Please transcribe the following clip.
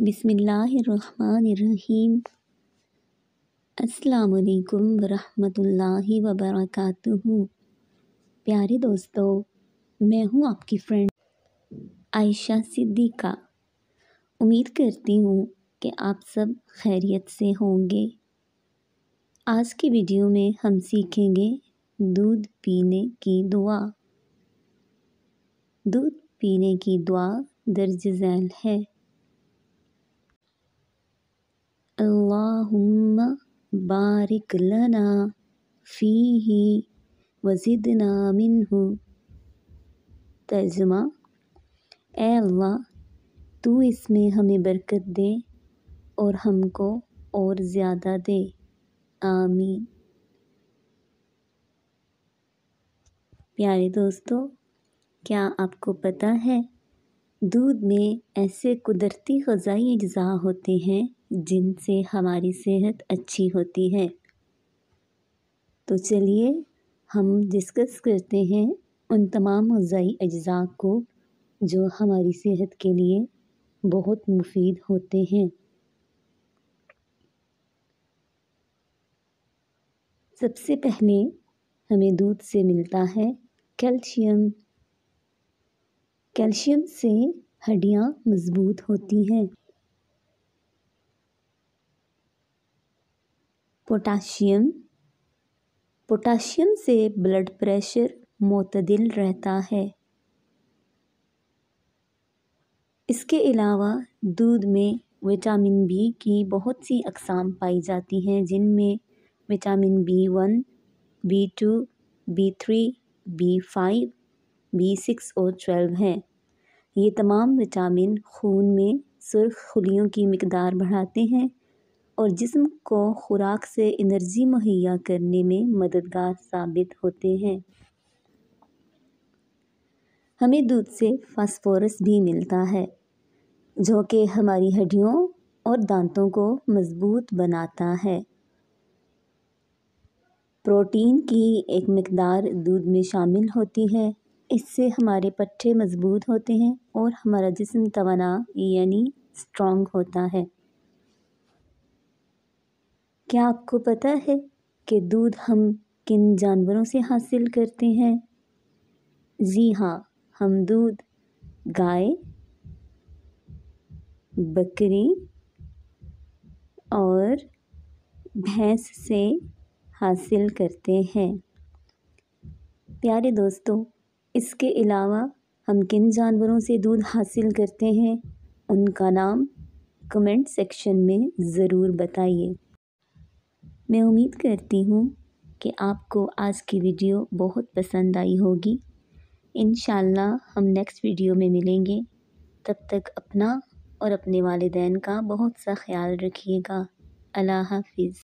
बिसमीम् अल्लाम वरहमतुल्लाहि वबरकातुहु प्यारे दोस्तों मैं हूँ आपकी फ्रेंड आयशा सिद्दीका उम्मीद करती हूँ कि आप सब खैरियत से होंगे आज की वीडियो में हम सीखेंगे दूध पीने की दुआ दूध पीने की दुआ दर्ज झैल है اللهم بارك لنا فيه وزدنا منه तर्जुमा एल्ला तू इसमें हमें बरकत दे और हमको और ज़्यादा दे आमीन प्यारे दोस्तों क्या आपको पता है दूध में ऐसे कुदरती ग़ज़ाई अज्जा होते हैं जिनसे हमारी सेहत अच्छी होती है तो चलिए हम डिस्कस करते हैं उन तमाम ग़ज़ाई अज्जा को जो हमारी सेहत के लिए बहुत मुफीद होते हैं सबसे पहले हमें दूध से मिलता है कैल्शियम कैल्शियम से हड्डियाँ मजबूत होती हैं पोटाशियम पोटाशियम से ब्लड प्रेशर मतदिल रहता है इसके अलावा दूध में विटामिन बी की बहुत सी अकसाम पाई जाती हैं जिनमें vitamin B one B two B three B five B six और ट्वेल्व हैं ये तमाम विटामिन खून में सुर्ख खुलियों की मकदार बढ़ाते हैं और जिस्म को खुराक से एनर्जी मुहैया करने में मददगार साबित होते हैं हमें दूध से फास्फोरस भी मिलता है जो कि हमारी हड्डियों और दांतों को मज़बूत बनाता है प्रोटीन की एक मकदार दूध में शामिल होती है इससे हमारे पट्टे मज़बूत होते हैं और हमारा जिसम तवाना यानी स्ट्रॉन्ग होता है क्या आपको पता है कि दूध हम किन जानवरों से हासिल करते हैं जी हाँ हम दूध गाय बकरी और भैंस से हासिल करते हैं प्यारे दोस्तों इसके अलावा हम किन जानवरों से दूध हासिल करते हैं उनका नाम कमेंट सेक्शन में ज़रूर बताइए मैं उम्मीद करती हूँ कि आपको आज की वीडियो बहुत पसंद आई होगी इन हम नेक्स्ट वीडियो में मिलेंगे तब तक अपना और अपने वालदेन का बहुत सा ख्याल रखिएगा अल्लाह हाफिज़